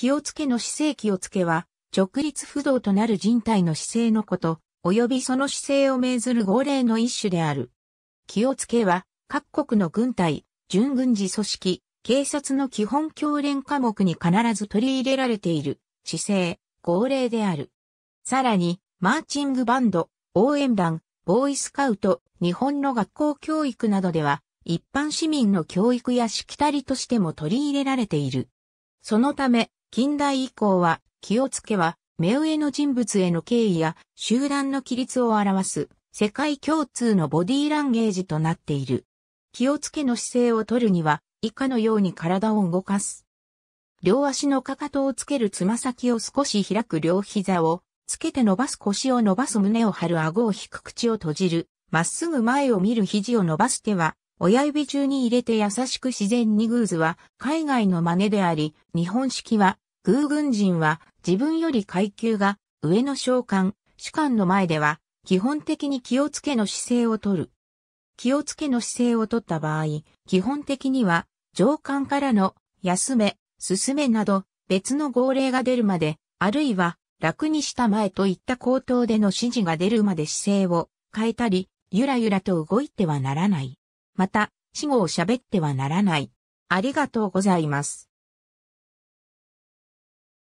気つ付の姿勢気つ付は、直立不動となる人体の姿勢のこと、及びその姿勢を命ずる号令の一種である。気つ付は、各国の軍隊、準軍事組織、警察の基本教練科目に必ず取り入れられている、姿勢、号令である。さらに、マーチングバンド、応援団、ボーイスカウト、日本の学校教育などでは、一般市民の教育やしきたりとしても取り入れられている。そのため、近代以降は、気をつけは、目上の人物への敬意や集団の規律を表す世界共通のボディーランゲージとなっている。気をつけの姿勢を取るには以下のように体を動かす。両足のかかとをつけるつま先を少し開く両膝をつけて伸ばす腰を伸ばす胸を張る顎を引く口を閉じる。まっすぐ前を見る肘を伸ばす手は親指中に入れて優しく自然にグーズは海外の真似であり、日本式は、空軍人は自分より階級が上の召喚、主官の前では基本的に気をつけの姿勢をとる。気をつけの姿勢をとった場合、基本的には上官からの休め、進めなど別の号令が出るまで、あるいは楽にした前といった口頭での指示が出るまで姿勢を変えたり、ゆらゆらと動いてはならない。また、死後を喋ってはならない。ありがとうございます。